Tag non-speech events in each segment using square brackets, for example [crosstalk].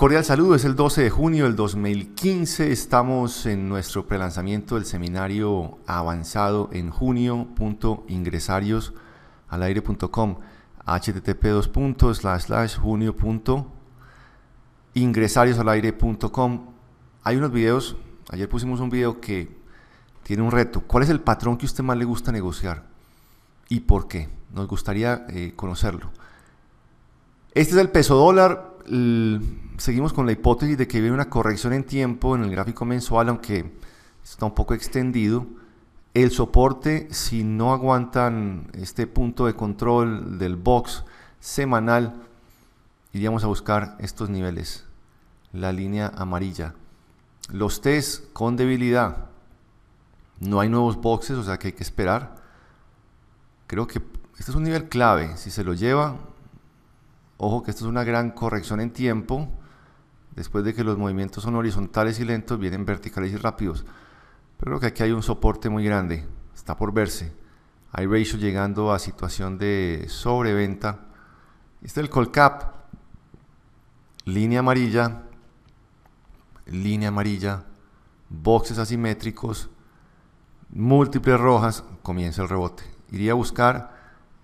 Cordial saludo, es el 12 de junio del 2015, estamos en nuestro prelanzamiento del seminario avanzado en junio.ingresariosalaire.com http 2 puntos, slash, junio Hay unos videos, ayer pusimos un video que tiene un reto. ¿Cuál es el patrón que a usted más le gusta negociar? ¿Y por qué? Nos gustaría eh, conocerlo. Este es el peso dólar. El seguimos con la hipótesis de que viene una corrección en tiempo en el gráfico mensual, aunque está un poco extendido. El soporte, si no aguantan este punto de control del box semanal, iríamos a buscar estos niveles, la línea amarilla. Los test con debilidad, no hay nuevos boxes, o sea que hay que esperar. Creo que este es un nivel clave, si se lo lleva, ojo que esto es una gran corrección en tiempo Después de que los movimientos son horizontales y lentos, vienen verticales y rápidos. Pero creo que aquí hay un soporte muy grande. Está por verse. Hay ratio llegando a situación de sobreventa. Este es el call cap. Línea amarilla. Línea amarilla. Boxes asimétricos. Múltiples rojas. Comienza el rebote. Iría a buscar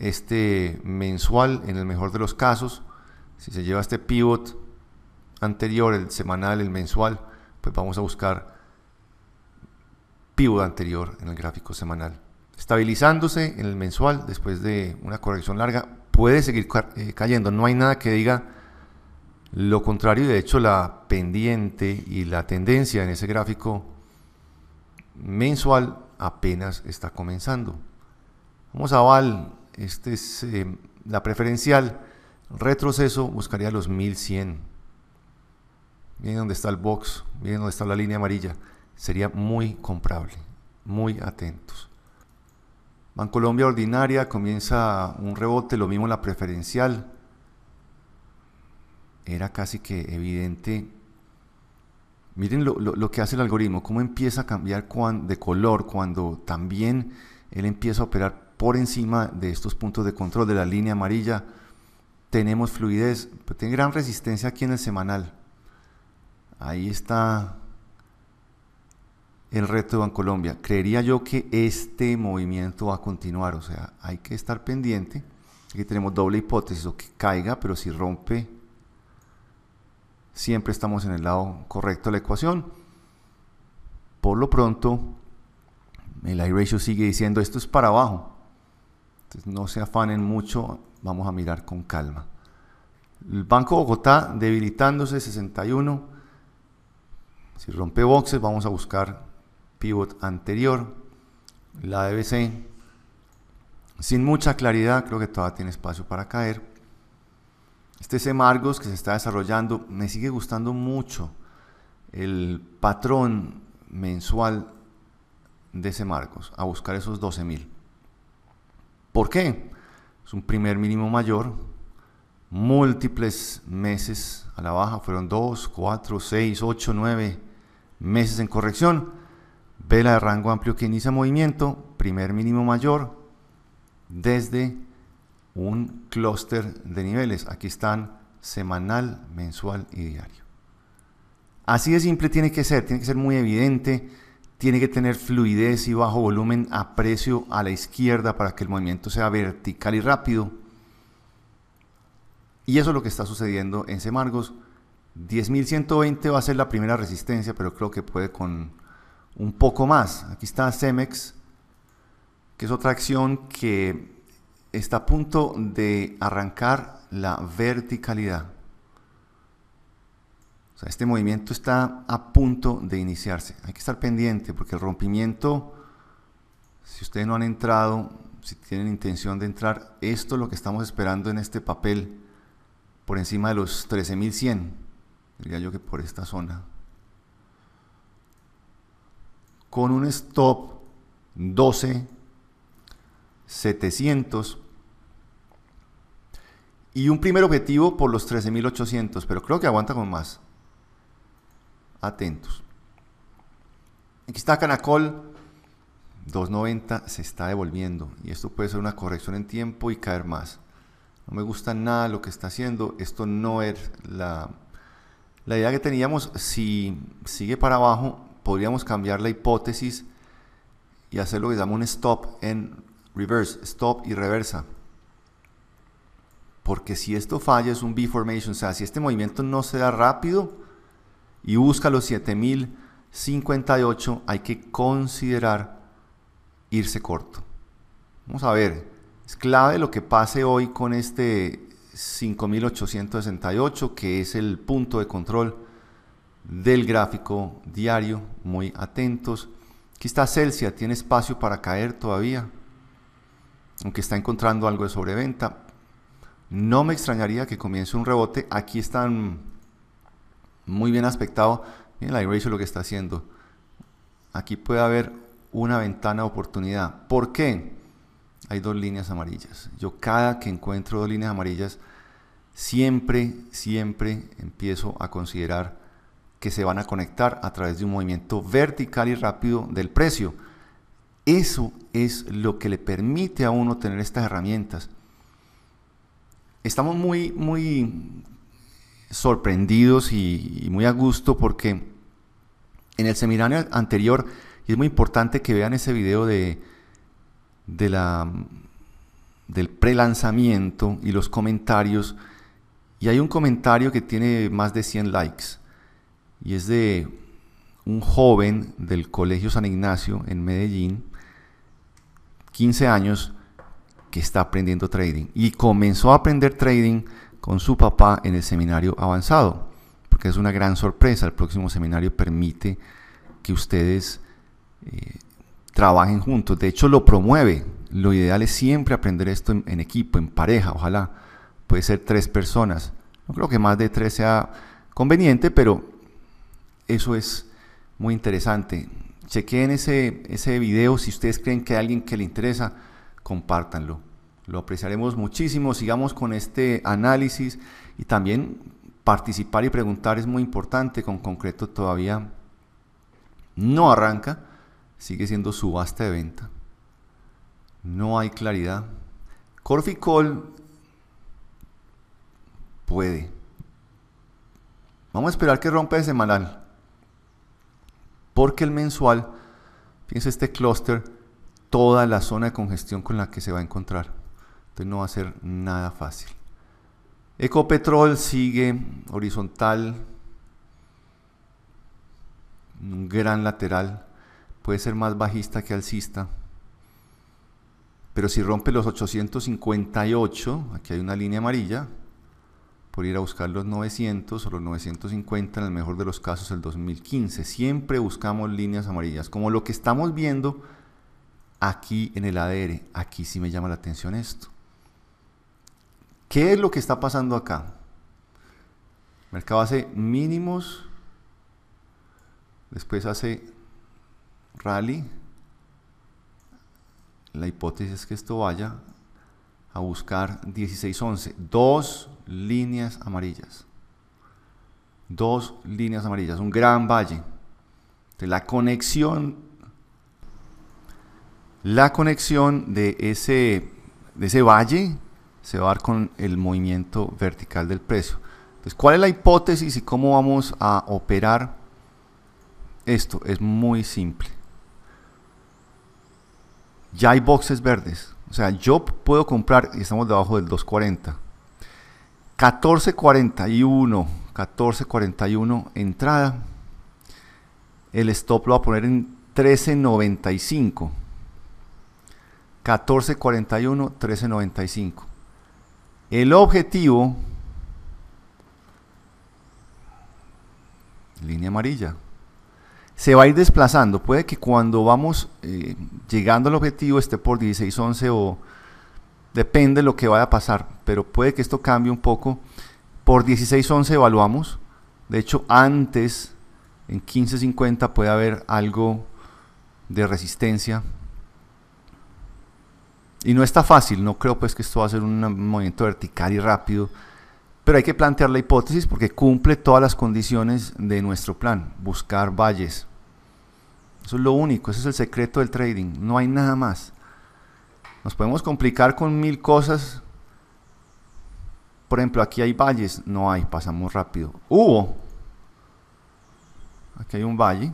este mensual en el mejor de los casos. Si se lleva este pivot anterior, el semanal, el mensual, pues vamos a buscar pivot anterior en el gráfico semanal. Estabilizándose en el mensual después de una corrección larga, puede seguir eh, cayendo. No hay nada que diga lo contrario. De hecho, la pendiente y la tendencia en ese gráfico mensual apenas está comenzando. Vamos a Val, esta es eh, la preferencial. Retroceso buscaría los 1100 miren dónde está el box, miren dónde está la línea amarilla. Sería muy comprable, muy atentos. Bancolombia ordinaria comienza un rebote, lo mismo la preferencial. Era casi que evidente. Miren lo, que hace el algoritmo, cómo empieza a cambiar de color cuando también él empieza a operar por encima de estos puntos de control de la línea amarilla. Tenemos fluidez, tiene gran resistencia aquí en el semanal Ahí está el reto de Bancolombia. Creería yo que este movimiento va a continuar, o sea, hay que estar pendiente. Aquí tenemos doble hipótesis, o que caiga, pero si rompe, siempre estamos en el lado correcto de la ecuación. Por lo pronto, el I-ratio sigue diciendo esto es para abajo. Entonces no se afanen mucho, vamos a mirar con calma. El Banco Bogotá debilitándose 61 si rompe boxes, vamos a buscar pivot anterior, la DBC. Sin mucha claridad, creo que todavía tiene espacio para caer. Este Semargos que se está desarrollando, me sigue gustando mucho el patrón mensual de Semargos, a buscar esos 12.000. ¿Por qué? Es un primer mínimo mayor, múltiples meses a la baja, fueron 2, 4, 6, 8, 9, meses en corrección, vela de rango amplio que inicia movimiento, primer mínimo mayor, desde un clúster de niveles. Aquí están semanal, mensual y diario. Así de simple tiene que ser, tiene que ser muy evidente, tiene que tener fluidez y bajo volumen a precio a la izquierda para que el movimiento sea vertical y rápido. Y eso es lo que está sucediendo en Semargos 10.120 va a ser la primera resistencia, pero creo que puede con un poco más. Aquí está Cemex, que es otra acción que está a punto de arrancar la verticalidad. este movimiento está a punto de iniciarse. Hay que estar pendiente porque el rompimiento, si ustedes no han entrado, si tienen intención de entrar, esto es lo que estamos esperando en este papel por encima de los 13.100 diría yo que por esta zona, con un stop 12, 700 y un primer objetivo por los 13.800, pero creo que aguanta con más. Atentos. Aquí está Canacol, 2.90 se está devolviendo y esto puede ser una corrección en tiempo y caer más. No me gusta nada lo que está haciendo, esto no es la la idea que teníamos, si sigue para abajo, podríamos cambiar la hipótesis y hacer lo que llamamos un stop en reverse, stop y reversa. Porque si esto falla es un B-formation, o sea, si este movimiento no se da rápido y busca los 7058, hay que considerar irse corto. Vamos a ver, es clave lo que pase hoy con este 5868, que es el punto de control del gráfico diario. Muy atentos. Aquí está Celsius, tiene espacio para caer todavía, aunque está encontrando algo de sobreventa. No me extrañaría que comience un rebote. Aquí están muy bien aspectados. Miren la lo que está haciendo. Aquí puede haber una ventana de oportunidad. ¿Por qué? hay dos líneas amarillas. Yo cada que encuentro dos líneas amarillas, siempre, siempre empiezo a considerar que se van a conectar a través de un movimiento vertical y rápido del precio. Eso es lo que le permite a uno tener estas herramientas. Estamos muy, muy sorprendidos y, muy a gusto porque en el seminario anterior, y es muy importante que vean ese video de, de la, del prelanzamiento y los comentarios. Y hay un comentario que tiene más de 100 likes y es de un joven del Colegio San Ignacio en Medellín, 15 años, que está aprendiendo trading. Y comenzó a aprender trading con su papá en el seminario avanzado, porque es una gran sorpresa. El próximo seminario permite que ustedes eh, trabajen juntos. De hecho, lo promueve. Lo ideal es siempre aprender esto en, equipo, en pareja, ojalá. Puede ser tres personas. No creo que más de tres sea conveniente, pero eso es muy interesante. Chequen ese, ese video. Si ustedes creen que hay alguien que le interesa, compártanlo. Lo apreciaremos muchísimo. Sigamos con este análisis y también participar y preguntar es muy importante. Con concreto todavía no arranca sigue siendo subasta de venta. No hay claridad. Corficol puede. Vamos a esperar que rompa ese semanal. Porque el mensual, Fíjense este clúster, toda la zona de congestión con la que se va a encontrar. Entonces no va a ser nada fácil. Ecopetrol sigue horizontal, un gran lateral puede ser más bajista que alcista. Pero si rompe los 858, aquí hay una línea amarilla, por ir a buscar los 900 o los 950, en el mejor de los casos el 2015. Siempre buscamos líneas amarillas, como lo que estamos viendo aquí en el ADR. Aquí sí me llama la atención esto. ¿Qué es lo que está pasando acá? mercado hace mínimos, después hace rally, la hipótesis es que esto vaya a buscar 1611, dos líneas amarillas. Dos líneas amarillas, un gran valle. De la conexión la conexión de ese ese valle se va a dar con el movimiento vertical del precio. Entonces, ¿cuál es la hipótesis y cómo vamos a operar esto? Es muy simple ya hay boxes verdes. O sea, yo puedo comprar, y estamos debajo del 240, 1441, 1441 entrada. El stop lo voy a poner en 1395. 1441, 1395. El objetivo, línea amarilla, se va a ir desplazando. Puede que cuando vamos eh, llegando al objetivo esté por 16.11 o depende lo que vaya a pasar, pero puede que esto cambie un poco. Por 16.11 evaluamos. De hecho, antes, en 15.50 puede haber algo de resistencia. Y no está fácil, no creo pues que esto va a ser un movimiento vertical y rápido, pero hay que plantear la hipótesis porque cumple todas las condiciones de nuestro plan, buscar valles. Eso es lo único, ese es el secreto del trading, no hay nada más. Nos podemos complicar con mil cosas. Por ejemplo, aquí hay valles, no hay, pasamos rápido. Hubo. Aquí hay un valle.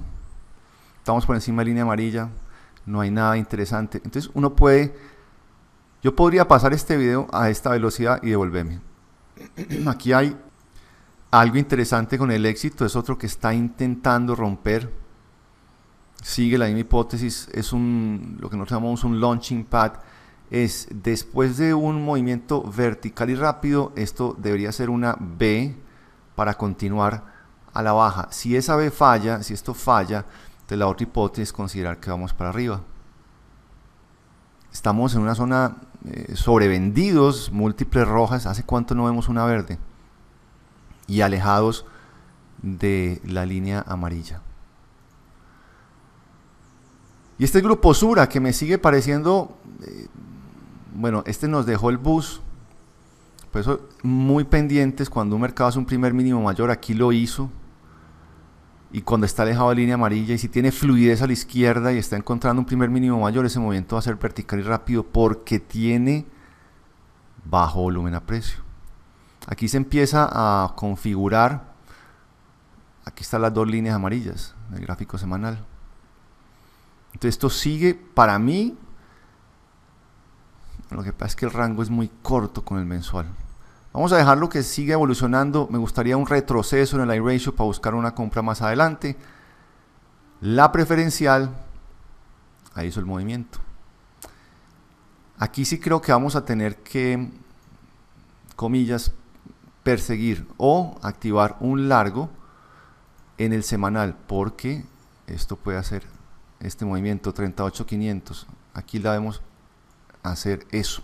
Estamos por encima de la línea amarilla, no hay nada interesante. Entonces uno puede, yo podría pasar este video a esta velocidad y devolverme. [clears throat] Aquí hay algo interesante con el éxito, es otro que está intentando romper sigue la misma hipótesis, es un, lo que nosotros llamamos un launching pad, es después de un movimiento vertical y rápido, esto debería ser una B para continuar a la baja. Si esa B falla, si esto falla, de la otra hipótesis considerar que vamos para arriba. Estamos en una zona eh, sobrevendidos, múltiples rojas, hace cuánto no vemos una verde, y alejados de la línea amarilla. Y este grupo Sura, que me sigue pareciendo, eh, bueno, este nos dejó el bus, por eso muy pendientes cuando un mercado hace un primer mínimo mayor, aquí lo hizo, y cuando está alejado de línea amarilla y si tiene fluidez a la izquierda y está encontrando un primer mínimo mayor, ese movimiento va a ser vertical y rápido porque tiene bajo volumen a precio. Aquí se empieza a configurar, aquí están las dos líneas amarillas, el gráfico semanal. Entonces esto sigue para mí. Lo que pasa es que el rango es muy corto con el mensual. Vamos a dejarlo que siga evolucionando. Me gustaría un retroceso en el iRatio para buscar una compra más adelante. La preferencial. Ahí hizo el movimiento. Aquí sí creo que vamos a tener que, comillas, perseguir o activar un largo en el semanal porque esto puede hacer este movimiento 38500 aquí la vemos hacer eso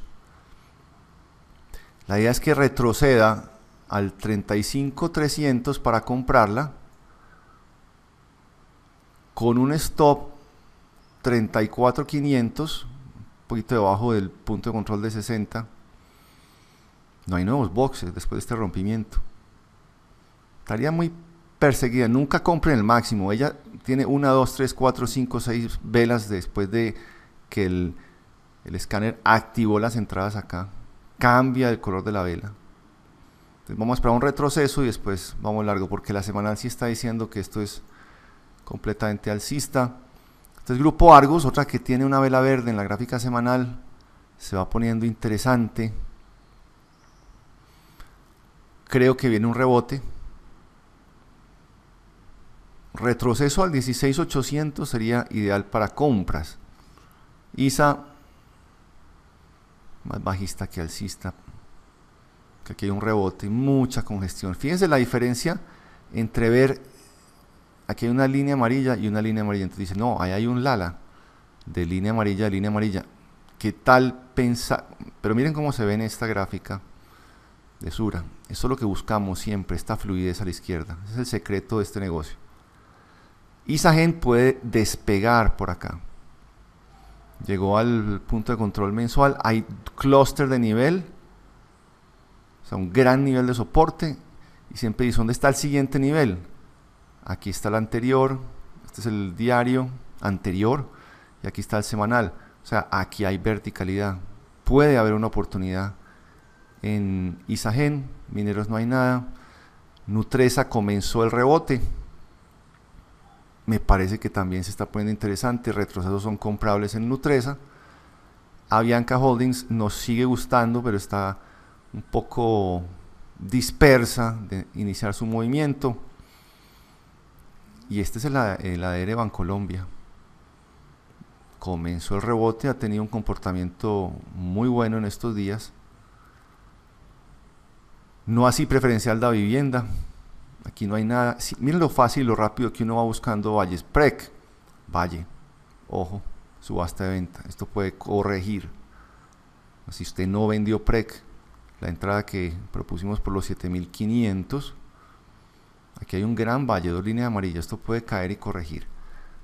la idea es que retroceda al 35300 para comprarla con un stop 34500 un poquito debajo del punto de control de 60 no hay nuevos boxes después de este rompimiento estaría muy perseguida nunca compren el máximo ella tiene una, dos, tres, cuatro, cinco, seis velas después de que el, escáner activó las entradas acá. Cambia el color de la vela. Entonces vamos a esperar un retroceso y después vamos largo, porque la semanal sí está diciendo que esto es completamente alcista. Entonces Grupo Argos, otra que tiene una vela verde en la gráfica semanal, se va poniendo interesante. Creo que viene un rebote. Retroceso al 16800 sería ideal para compras. ISA más bajista que alcista. Que aquí hay un rebote y mucha congestión. Fíjense la diferencia entre ver aquí hay una línea amarilla y una línea amarilla. Entonces dice, no, ahí hay un Lala de línea amarilla a línea amarilla. ¿Qué tal pensar? Pero miren cómo se ve en esta gráfica de Sura. Eso es lo que buscamos siempre, esta fluidez a la izquierda. Ese es el secreto de este negocio. Isagen puede despegar por acá. Llegó al punto de control mensual. Hay clúster de nivel. O sea, un gran nivel de soporte. Y siempre dice, ¿dónde está el siguiente nivel? Aquí está el anterior. Este es el diario anterior. Y aquí está el semanal. O sea, aquí hay verticalidad. Puede haber una oportunidad en Isagen. Mineros no hay nada. Nutresa comenzó el rebote me parece que también se está poniendo interesante. Retrocesos son comprables en Nutresa. Avianca Holdings nos sigue gustando, pero está un poco dispersa de iniciar su movimiento. Y este es el, el ADR Bancolombia. Comenzó el rebote, ha tenido un comportamiento muy bueno en estos días. No así preferencial la vivienda, Aquí no hay nada. miren lo fácil y lo rápido que uno va buscando valles. Prec, valle. Ojo, subasta de venta. Esto puede corregir. Si usted no vendió prec, la entrada que propusimos por los 7500. Aquí hay un gran valle, dos líneas amarillas. Esto puede caer y corregir.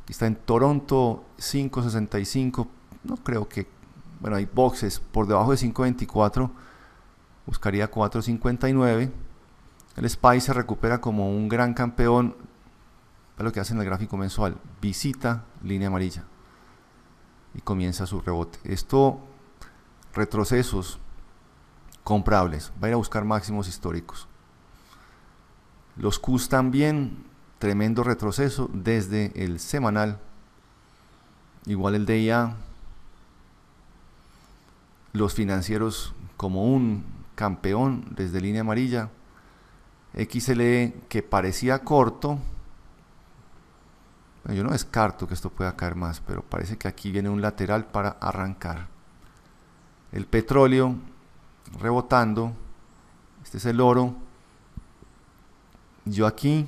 Aquí está en Toronto 565. No creo que. Bueno, hay boxes por debajo de 524. Buscaría 459 el SPY se recupera como un gran campeón. Es lo que hace en el gráfico mensual. Visita línea amarilla. Y comienza su rebote. Esto, retrocesos comprables. Va a ir a buscar máximos históricos. Los Qs también, tremendo retroceso desde el semanal. Igual el DIA. Los financieros como un campeón desde línea amarilla. XLE que parecía corto. Yo no descarto que esto pueda caer más, pero parece que aquí viene un lateral para arrancar. El petróleo rebotando. Este es el oro. Yo aquí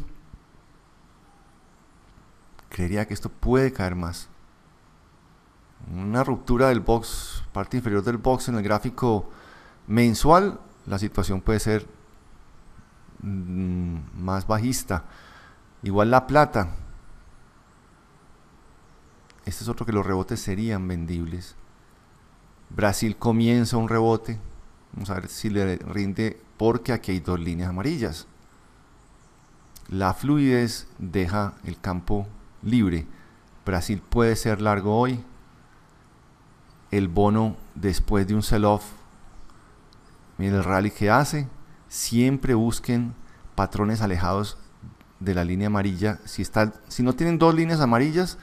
creería que esto puede caer más. Una ruptura del box, parte inferior del box en el gráfico mensual, la situación puede ser Mm, más bajista. Igual la plata. Este es otro que los rebotes serían vendibles. Brasil comienza un rebote. Vamos a ver si le rinde porque aquí hay dos líneas amarillas. La fluidez deja el campo libre. Brasil puede ser largo hoy. El bono después de un sell-off. Miren el rally que hace siempre busquen patrones alejados de la línea amarilla. Si, si no tienen dos líneas amarillas,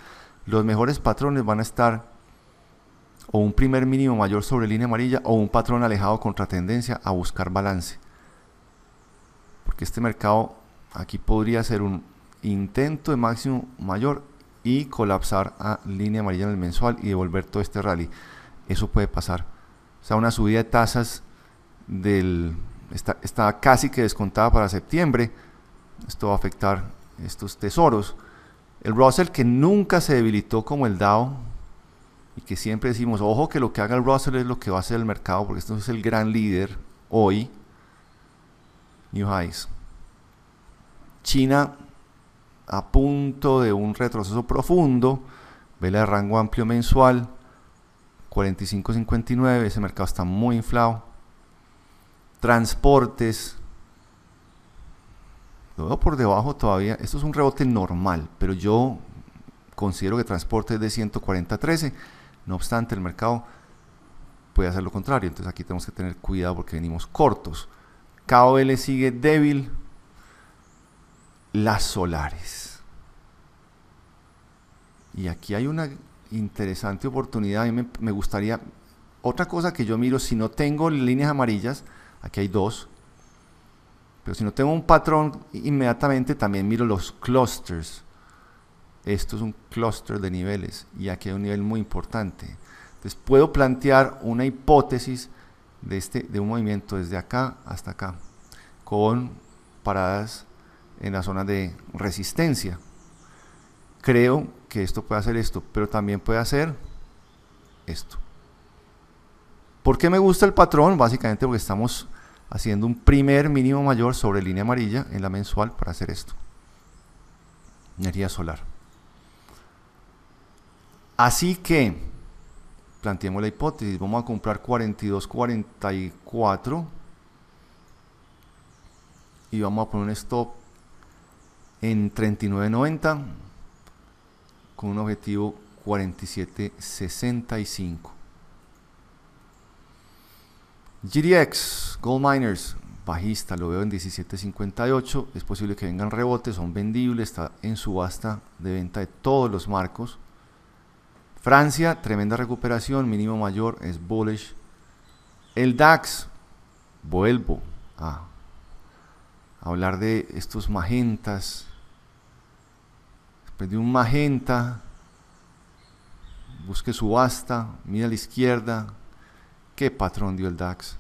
los mejores patrones van a estar o un primer mínimo mayor sobre línea amarilla o un patrón alejado contra tendencia a buscar balance. Porque este mercado aquí podría ser un intento de máximo mayor y colapsar a línea amarilla en el mensual y devolver todo este rally. Eso puede pasar. O sea, una subida de tasas del está, casi que descontada para septiembre. Esto va a afectar estos tesoros. El Russell que nunca se debilitó como el Dow y que siempre decimos, ojo que lo que haga el Russell es lo que va a hacer el mercado porque esto es el gran líder hoy. New highs. China a punto de un retroceso profundo. Vela de rango amplio mensual. 45.59. Ese mercado está muy inflado transportes. Lo veo por debajo todavía. Esto es un rebote normal, pero yo considero que transporte es de 140.13. No obstante, el mercado puede hacer lo contrario. Entonces aquí tenemos que tener cuidado porque venimos cortos. KOL sigue débil. Las solares. Y aquí hay una interesante oportunidad. A mí me, me gustaría... Otra cosa que yo miro, si no tengo líneas amarillas, Aquí hay dos. Pero si no tengo un patrón, inmediatamente también miro los clusters. Esto es un cluster de niveles y aquí hay un nivel muy importante. Entonces puedo plantear una hipótesis de, este, de un movimiento desde acá hasta acá con paradas en la zona de resistencia. Creo que esto puede hacer esto, pero también puede hacer esto. ¿Por qué me gusta el patrón? Básicamente porque estamos haciendo un primer mínimo mayor sobre línea amarilla en la mensual para hacer esto. Energía solar. Así que, planteemos la hipótesis, vamos a comprar 42.44 y vamos a poner un stop en 39.90 con un objetivo 47.65. GDX, Gold Miners, bajista, lo veo en 17.58, es posible que vengan rebotes, son vendibles, está en subasta de venta de todos los marcos. Francia, tremenda recuperación, mínimo mayor, es bullish. El DAX, vuelvo a hablar de estos magentas. Después de un magenta, busque subasta, mira a la izquierda, qué patrón dio el DAX.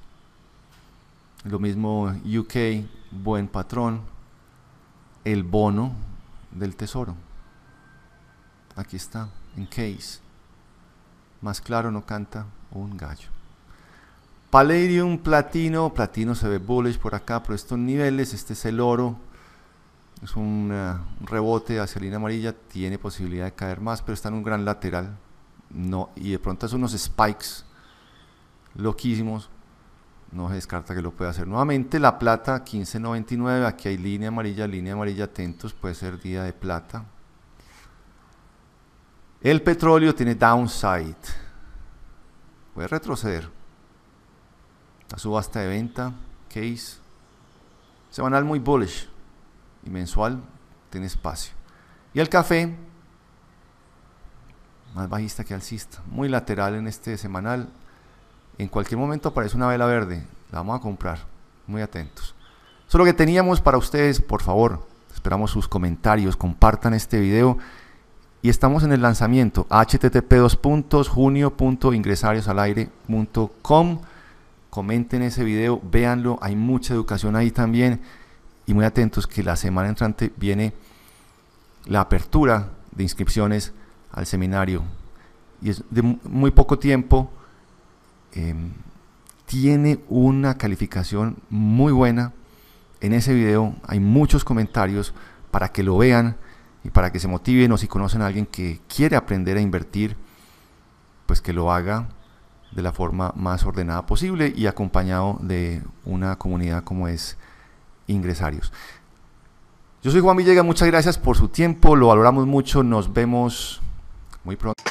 Lo mismo UK, buen patrón. El bono del tesoro. Aquí está, en case. Más claro no canta un gallo. Palladium, platino. Platino se ve bullish por acá, por estos niveles. Este es el oro. Es un, uh, rebote hacia la línea amarilla. Tiene posibilidad de caer más, pero está en un gran lateral. No, y de pronto son unos spikes loquísimos. No se descarta que lo pueda hacer. Nuevamente la plata 15.99. Aquí hay línea amarilla, línea amarilla, atentos. Puede ser día de plata. El petróleo tiene downside. Puede retroceder. La subasta de venta, case. Semanal muy bullish. Y mensual tiene espacio. Y el café, más bajista que alcista. Muy lateral en este semanal. En cualquier momento aparece una vela verde. La vamos a comprar. Muy atentos. Eso es lo que teníamos para ustedes. Por favor, esperamos sus comentarios. Compartan este video. Y estamos en el lanzamiento. http junio.ingresariosalaire.com Comenten ese video. Véanlo. Hay mucha educación ahí también. Y muy atentos que la semana entrante viene la apertura de inscripciones al seminario. Y es de muy poco tiempo Em, tiene una calificación muy buena. En ese video hay muchos comentarios para que lo vean y para que se motiven o si conocen a alguien que quiere aprender a invertir, pues que lo haga de la forma más ordenada posible y acompañado de una comunidad como es Ingresarios. Yo soy Juan Villegas, muchas gracias por su tiempo, lo valoramos mucho, nos vemos muy pronto.